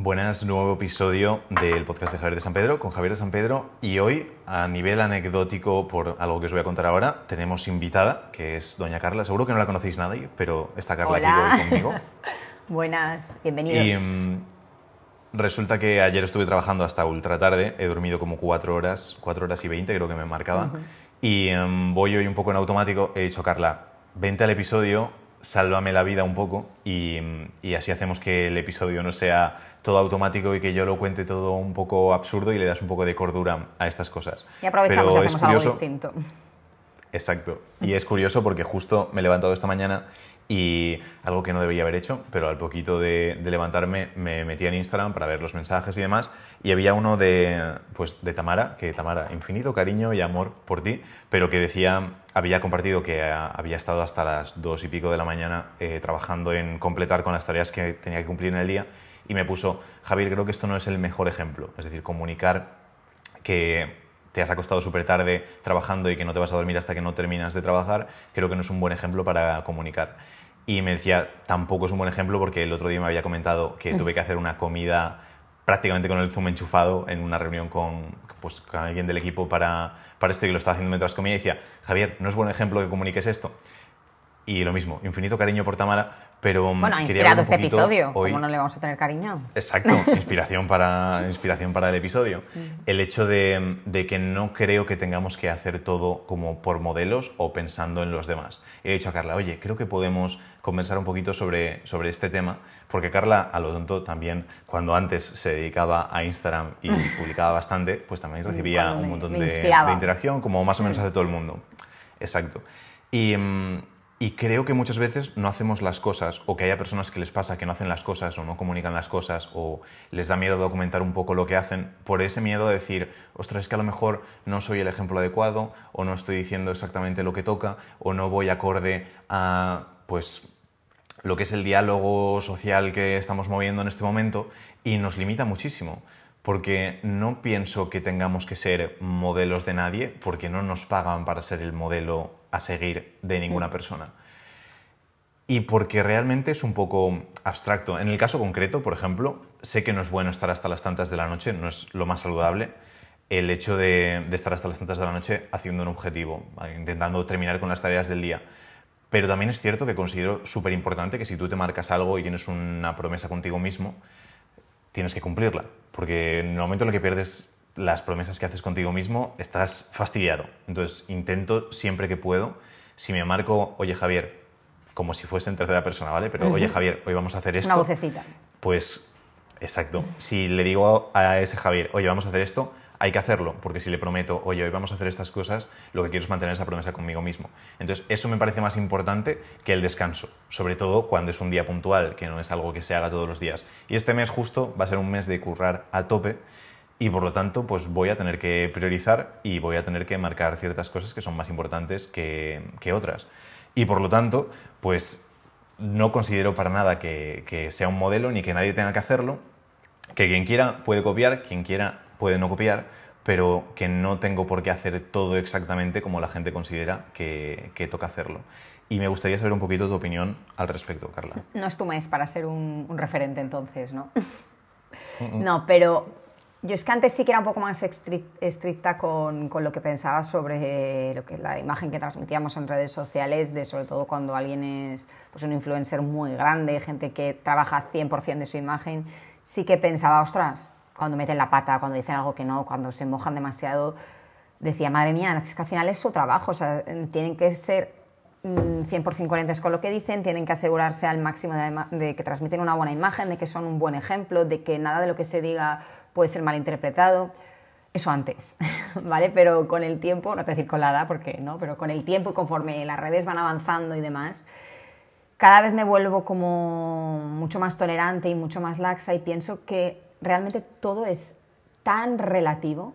Buenas, nuevo episodio del podcast de Javier de San Pedro con Javier de San Pedro y hoy a nivel anecdótico por algo que os voy a contar ahora tenemos invitada que es doña Carla, seguro que no la conocéis nadie, pero está Carla aquí conmigo. Buenas, bienvenidos. Mm, resulta que ayer estuve trabajando hasta ultra tarde, he dormido como cuatro horas, cuatro horas y veinte, creo que me marcaba y mm, voy hoy un poco en automático, he dicho Carla, vente al episodio sálvame la vida un poco y, así hacemos que el episodio no sea todo automático y que yo lo cuente todo un poco absurdo y le das un poco de cordura a estas cosas. Y aprovechamos y hacemos algo distinto. Exacto. Y es curioso porque justo me he levantado esta mañana y algo que no debía haber hecho, pero al poquito de, levantarme me metí en Instagram para ver los mensajes y demás, y había uno de, pues, de Tamara, que Tamara, infinito cariño y amor por ti, pero que decía, había compartido que ah, había estado hasta las dos y pico de la mañana eh, trabajando en completar con las tareas que tenía que cumplir en el día, y me puso, Javier, creo que esto no es el mejor ejemplo, es decir, comunicar que te has acostado súper tarde trabajando y que no te vas a dormir hasta que no terminas de trabajar, creo que no es un buen ejemplo para comunicar. Y me decía, tampoco es un buen ejemplo porque el otro día me había comentado que tuve que hacer una comida prácticamente con el Zoom enchufado en una reunión con, pues, alguien del equipo para, para esto y lo estaba haciendo mientras comía y decía, Javier, no es buen ejemplo que comuniques esto. Y lo mismo, infinito cariño por Tamara, pero mm, bueno, ha inspirado este episodio, hoy. ¿cómo no le vamos a tener cariño? Exacto, inspiración para, inspiración para el episodio. Mm. El hecho de, de, que no creo que tengamos que hacer todo como por modelos o pensando en los demás. He dicho a Carla, oye, creo que podemos conversar un poquito sobre, sobre este tema, porque Carla, a lo tonto, también cuando antes se dedicaba a Instagram y publicaba bastante, pues también recibía un montón de, de interacción, como más o menos mm. hace todo el mundo. Exacto. Y y creo que muchas veces no hacemos las cosas, o que haya personas que les pasa que no hacen las cosas, o no comunican las cosas, o les da miedo documentar un poco lo que hacen, por ese miedo a decir, ostras, es que a lo mejor no soy el ejemplo adecuado, o no estoy diciendo exactamente lo que toca, o no voy acorde a, pues, lo que es el diálogo social que estamos moviendo en este momento, y nos limita muchísimo porque no pienso que tengamos que ser modelos de nadie, porque no nos pagan para ser el modelo a seguir de ninguna mm. persona. Y porque realmente es un poco abstracto. En el caso concreto, por ejemplo, sé que no es bueno estar hasta las tantas de la noche, no es lo más saludable el hecho de, estar hasta las tantas de la noche haciendo un objetivo, intentando terminar con las tareas del día. Pero también es cierto que considero súper importante que si tú te marcas algo y tienes una promesa contigo mismo, tienes que cumplirla, porque en el momento en el que pierdes las promesas que haces contigo mismo, estás fastidiado. Entonces, intento siempre que puedo, si me marco, oye Javier, como si fuese en tercera persona, ¿vale? Pero, oye Javier, hoy vamos a hacer esto. Una vocecita. Pues, exacto. Si le digo a ese Javier, oye, vamos a hacer esto, hay que hacerlo, porque si le prometo, oye, hoy vamos a hacer estas cosas, lo que quiero es mantener esa promesa conmigo mismo. Entonces, eso me parece más importante que el descanso, sobre todo cuando es un día puntual, que no es algo que se haga todos los días. Y este mes justo va a ser un mes de currar a tope y por lo tanto, pues voy a tener que priorizar y voy a tener que marcar ciertas cosas que son más importantes que, otras. Y por lo tanto, pues no considero para nada que sea un modelo ni que nadie tenga que hacerlo, que quien quiera puede copiar, quien quiera pueden no copiar, pero que no tengo por qué hacer todo exactamente como la gente considera que, que toca hacerlo. Y me gustaría saber un poquito tu opinión al respecto, Carla. No es tu mes para ser un, referente entonces, ¿no? Mm, mm. no, pero yo es que antes sí que era un poco más estricta con, con, lo que pensaba sobre eh, lo que la imagen que transmitíamos en redes sociales, de sobre todo cuando alguien es pues, un influencer muy grande, gente que trabaja 100% de su imagen, sí que pensaba, ostras, cuando meten la pata, cuando dicen algo que no, cuando se mojan demasiado, decía, madre mía, es que al final es su trabajo, o sea, tienen que ser 100% mm, coherentes con lo que dicen, tienen que asegurarse al máximo de, que transmiten una buena imagen, de que son un buen ejemplo, de que nada de lo que se diga puede ser malinterpretado. Eso antes, ¿vale? Pero con el tiempo, no te decir con la edad, porque no, pero con el tiempo y conforme las redes van avanzando y demás, cada vez me vuelvo como mucho más tolerante y mucho más laxa y pienso que realmente todo es tan relativo,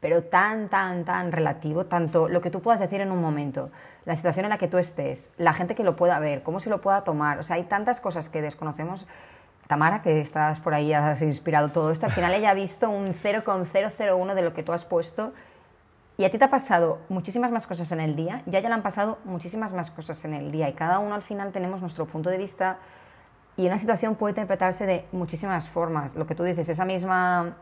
pero tan, tan, tan relativo, tanto lo que tú puedas decir en un momento, la situación en la que tú estés, la gente que lo pueda ver, cómo se lo pueda tomar, o sea, hay tantas cosas que desconocemos. Tamara, que estás por ahí, has inspirado todo esto, al final ella ha visto un 0,001 de lo que tú has puesto y a ti te ha pasado muchísimas más cosas en el día, ya ya le han pasado muchísimas más cosas en el día y cada uno al final tenemos nuestro punto de vista, y una situación puede interpretarse de muchísimas formas. Lo que tú dices, esa misma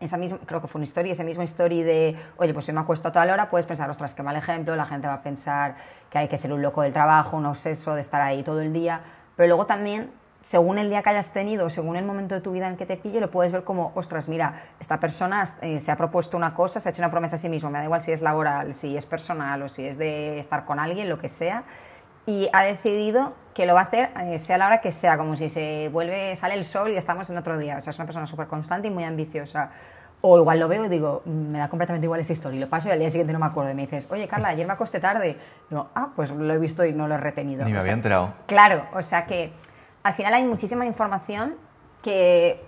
esa misma, creo que fue una historia, esa misma historia de, oye, pues si me acuesto a la hora, puedes pensar, ostras, qué mal ejemplo, la gente va a pensar que hay que ser un loco del trabajo, no un eso de estar ahí todo el día, pero luego también, según el día que hayas tenido, según el momento de tu vida en que te pille, lo puedes ver como, ostras, mira, esta persona eh, se ha propuesto una cosa, se ha hecho una promesa a sí mismo, me da igual si es laboral, si es personal o si es de estar con alguien, lo que sea, y ha decidido que lo va a hacer eh, sea la hora que sea, como si se vuelve, sale el sol y estamos en otro día. O sea, es una persona súper constante y muy ambiciosa. O igual lo veo y digo, mm, me da completamente igual esta historia y lo paso y al día siguiente no me acuerdo. Y me dices, oye Carla, ayer me acosté tarde. Y digo, ah, pues lo he visto y no lo he retenido. Ni me había enterado. Claro, o sea que al final hay muchísima información que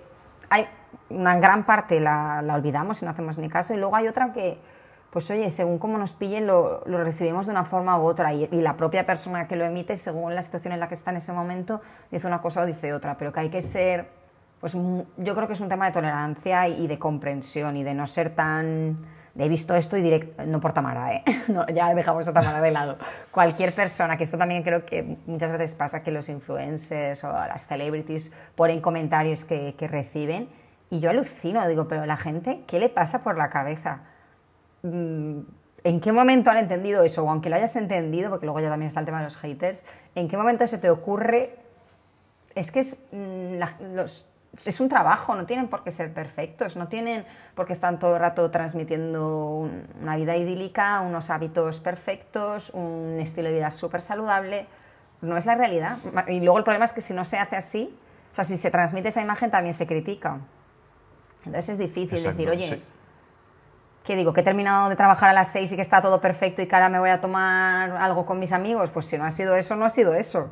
hay una gran parte la olvidamos y no hacemos ni caso. Y luego hay otra que pues oye, según cómo nos pillen, lo, recibimos de una forma u otra y, la propia persona que lo emite, según la situación en la que está en ese momento, dice una cosa o dice otra, pero que hay que ser, pues yo creo que es un tema de tolerancia y, de comprensión y de no ser tan... he visto esto y no por Tamara, ¿eh? ya dejamos a Tamara de lado. Cualquier persona, que esto también creo que muchas veces pasa que los influencers o las celebrities ponen comentarios que, que reciben y yo alucino, digo, pero la gente, ¿qué le pasa por la cabeza? Mm, ¿En qué momento han entendido eso? O aunque lo hayas entendido, porque luego ya también está el tema de los haters, ¿en qué momento se te ocurre? Es que es, mm, es un trabajo, no tienen por qué ser perfectos, no tienen por qué estar todo el rato transmitiendo una vida idílica, unos hábitos perfectos, un estilo de vida súper saludable. No es la realidad. Y luego el problema es que si no se hace así, o sea, si se transmite esa imagen también se critica. Entonces es difícil decir, oye, que digo, que he terminado de trabajar a las seis y que está todo perfecto y que ahora me voy a tomar algo con mis amigos, pues si no ha sido eso, no ha sido eso.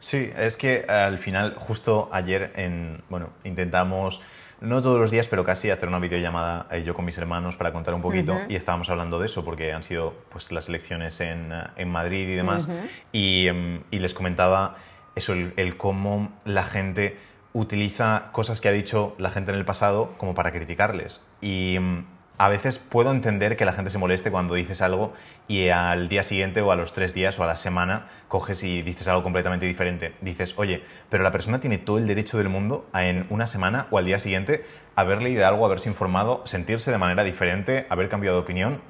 Sí, es que al final, justo ayer, en, bueno, intentamos, no todos los días, pero casi hacer una videollamada eh, yo con mis hermanos para contar un poquito y estábamos hablando de eso porque han sido pues, las elecciones en, eh, Madrid y demás em, y, les comentaba eso, el cómo la gente utiliza cosas que ha dicho la gente en el pasado como para criticarles. Y mm, a veces puedo entender que la gente se moleste cuando dices algo y al día siguiente o a los tres días o a la semana coges y dices algo completamente diferente. Dices, oye, pero la persona tiene todo el derecho del mundo a en una semana o al día siguiente haber leído algo, haberse informado, sentirse de manera diferente, haber cambiado de opinión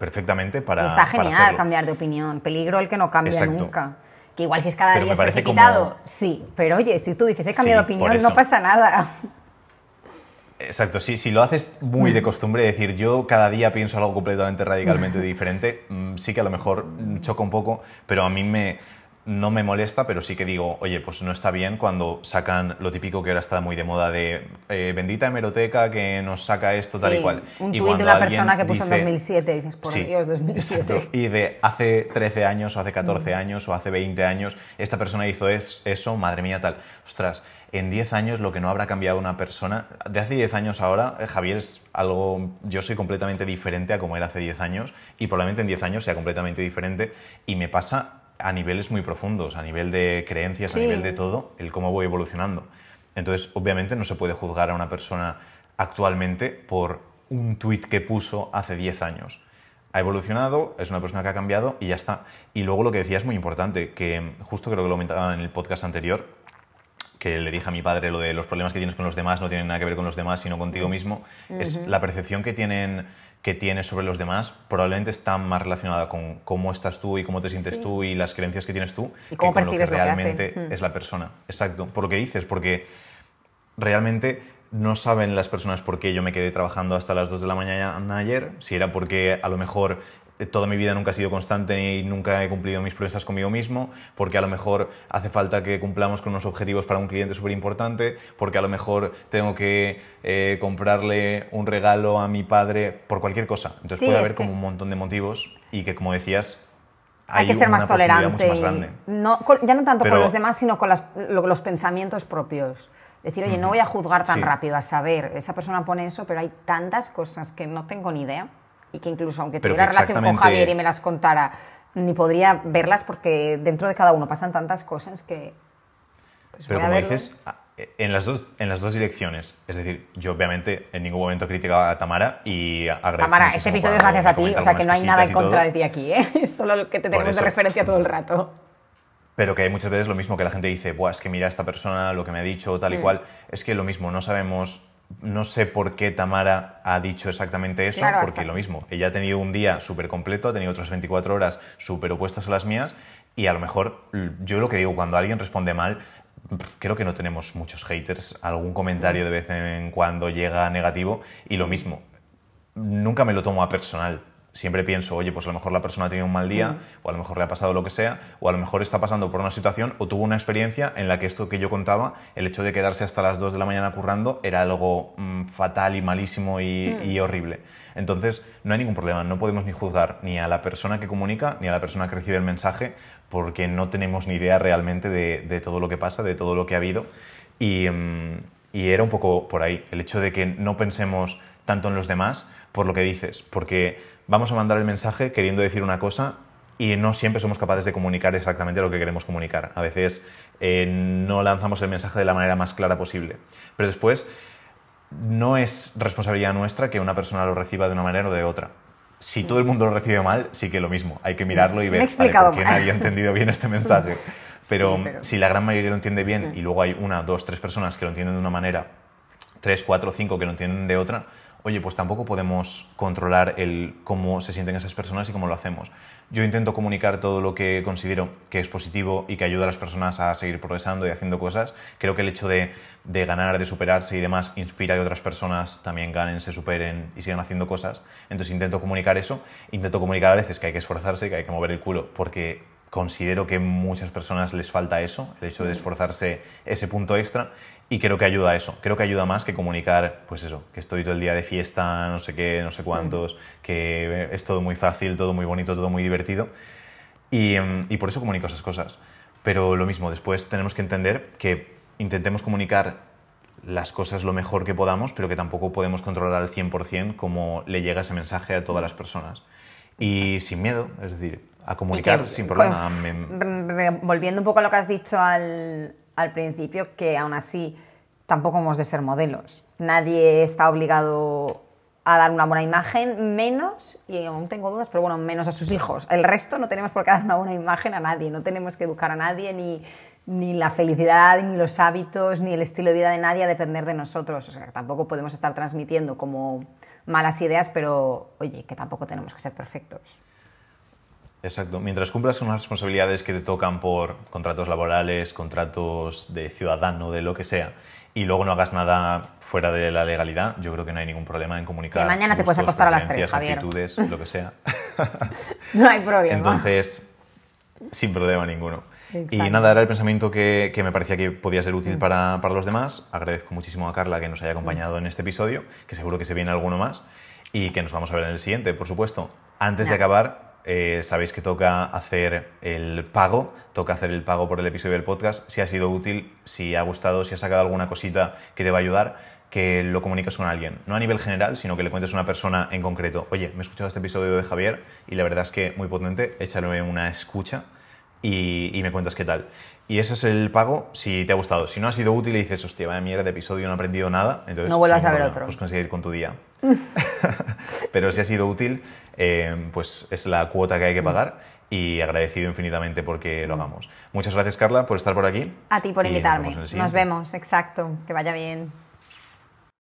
perfectamente para... está genial cambiar de opinión, peligro el que no cambia nunca. Que igual si es cada día es precipitado, sí. Pero oye, si tú dices, he cambiado de opinión, no pasa nada. Exacto, sí. si lo haces muy de costumbre, decir, yo cada día pienso algo completamente radicalmente diferente, mm, sí que a lo mejor mm, choca un poco, pero a mí me, no me molesta, pero sí que digo, oye, pues no está bien cuando sacan lo típico que ahora está muy de moda de eh, bendita hemeroteca que nos saca esto tal y cual. Un tuit de la persona que puso en 2007 y dices, por aquí Dios, 2007. y de hace 13 años o hace 14 mm. años o hace 20 años esta persona hizo eso, madre mía tal. Ostras, en 10 años lo que no habrá cambiado una persona. De hace 10 años ahora, eh, Javier es algo. Yo soy completamente diferente a como era hace 10 años y probablemente en 10 años sea completamente diferente. Y me pasa a niveles muy profundos, a nivel de creencias, a nivel de todo, el cómo voy evolucionando. Entonces, obviamente no se puede juzgar a una persona actualmente por un tuit que puso hace 10 años. Ha evolucionado, es una persona que ha cambiado y ya está. Y luego lo que decía es muy importante, que justo creo que lo comentaba en el podcast anterior, que le dije a mi padre lo de los problemas que tienes con los demás no tienen nada que ver con los demás, sino contigo mismo, es la percepción que tienen que tienes sobre los demás probablemente está más relacionada con cómo estás tú y cómo te sientes tú y las creencias que tienes tú que con lo que realmente mm. es la persona. Exacto, por lo que dices, porque realmente no saben las personas por qué yo me quedé trabajando hasta las 2 de la mañana ayer, si era porque a lo mejor toda mi vida nunca ha sido constante y nunca he cumplido mis promesas conmigo mismo, porque a lo mejor hace falta que cumplamos con unos objetivos para un cliente súper importante, porque a lo mejor tengo que eh, comprarle un regalo a mi padre por cualquier cosa. Entonces puede haber como un montón de motivos y que, como decías, hay, que ser más tolerante. No, ya no tanto con los demás, sino con los pensamientos propios. Decir, oye, no voy a juzgar tan rápido, a saber, esa persona pone eso, pero hay tantas cosas que no tengo ni idea y que incluso aunque tuviera relación con Javier y me las contara, ni podría verlas porque dentro de cada uno pasan tantas cosas que... Pero como dices, en las, dos, en las dos direcciones. Es decir, yo obviamente en ningún momento he criticado a Tamara y agradezco Tamara, este episodio es gracias a ti, o sea que no hay nada en contra de ti aquí, ¿eh? solo que te tenemos de referencia todo el rato. Pero que hay muchas veces lo mismo que la gente dice, es que mira esta persona, lo que me ha dicho, tal y mm. cual. Es que lo mismo, no sabemos no sé por qué Tamara ha dicho exactamente eso, porque lo mismo, ella ha tenido un día súper completo, ha tenido otras 24 horas súper opuestas a las mías, y a lo mejor yo lo que digo, cuando alguien responde mal, creo que no tenemos muchos haters, algún comentario de vez en cuando llega negativo, y lo mismo, nunca me lo tomo a personal, siempre pienso, oye, pues a lo mejor la persona ha tenido un mal día, mm. o a lo mejor le ha pasado lo que sea, o a lo mejor está pasando por una situación o tuvo una experiencia en la que esto que yo contaba, el hecho de quedarse hasta las 2 de la mañana currando, era algo mm, fatal y malísimo mm. y, horrible. Entonces, no hay ningún problema, no podemos ni juzgar ni a la persona que comunica, ni a la persona que recibe el mensaje, porque no tenemos ni idea realmente de, todo lo que pasa, de todo lo que ha habido. Y, y era un poco por ahí, el hecho de que no pensemos tanto en los demás por lo que dices, porque vamos a mandar el mensaje queriendo decir una cosa y no siempre somos capaces de comunicar exactamente lo que queremos comunicar. A veces eh, no lanzamos el mensaje de la manera más clara posible. Pero después, no es responsabilidad nuestra que una persona lo reciba de una manera o de otra. Si todo el mundo lo recibe mal, sí que lo mismo. Hay que mirarlo y ver por qué nadie ha entendido bien este mensaje. Pero, pero, si la gran mayoría lo entiende bien y luego hay una, dos, tres personas que lo entienden de una manera, tres, cuatro, cinco que lo entienden de otra, oye, pues tampoco podemos controlar el cómo se sienten esas personas y cómo lo hacemos. Yo intento comunicar todo lo que considero que es positivo y que ayuda a las personas a seguir progresando y haciendo cosas. Creo que el hecho de, ganar, de superarse y demás inspira a que otras personas también ganen, se superen y sigan haciendo cosas. Entonces intento comunicar eso. Intento comunicar a veces que hay que esforzarse, que hay que mover el culo, porque considero que muchas personas les falta eso, el hecho de mm. esforzarse ese punto extra y creo que ayuda a eso, creo que ayuda más que comunicar, pues eso, que estoy todo el día de fiesta, no sé qué, no sé cuántos, mm. que es todo muy fácil, todo muy bonito, todo muy divertido y, em, y por eso comunico esas cosas. Pero lo mismo, después tenemos que entender que intentemos comunicar las cosas lo mejor que podamos, pero que tampoco podemos controlar al 100% cómo le llega ese mensaje a todas mm. las personas. Y sin miedo, es decir, a comunicar sin problema. volviendo un poco a lo que has dicho al, principio, que aún así tampoco hemos de ser modelos. Nadie está obligado a dar una buena imagen, menos, y aún tengo dudas, pero bueno, menos a sus hijos. El resto no tenemos por qué dar una buena imagen a nadie, no tenemos que educar a nadie, ni, ni la felicidad, ni los hábitos, ni el estilo de vida de nadie a depender de nosotros. O sea, tampoco podemos estar transmitiendo como malas ideas, pero oye, que tampoco tenemos que ser perfectos. Exacto. Mientras cumplas unas responsabilidades que te tocan por contratos laborales, contratos de ciudadano, de lo que sea, y luego no hagas nada fuera de la legalidad, yo creo que no hay ningún problema en comunicar. Que mañana te puedes acostar a las tres, Javier. Actitudes, lo que sea. no hay problema. Entonces, sin problema ninguno. Y nada, era el pensamiento que, me parecía que podía ser útil mm. para, los demás. Agradezco muchísimo a Carla que nos haya acompañado mm. en este episodio, que seguro que se viene alguno más y que nos vamos a ver en el siguiente, por supuesto. Antes de acabar, eh, sabéis que toca hacer el pago, toca hacer el pago por el episodio del podcast. Si ha sido útil, si ha gustado, si ha sacado alguna cosita que te va a ayudar, que lo comuniques con alguien. No a nivel general, sino que le cuentes a una persona en concreto. Oye, me he escuchado este episodio de Javier y la verdad es que muy potente, échale una escucha y, me cuentas qué tal. Y ese es el pago si te ha gustado. Si no ha sido útil y dices, hostia, vaya mierda de episodio, no he aprendido nada, entonces no vuelvas a ver otro. Pues conseguir con tu día. Pero si ha sido útil, eh, pues es la cuota que hay que mm. pagar y agradecido infinitamente porque lo hagamos. Muchas gracias, Carla, por estar por aquí. A ti por invitarme. nos vemos exacto. Que vaya bien.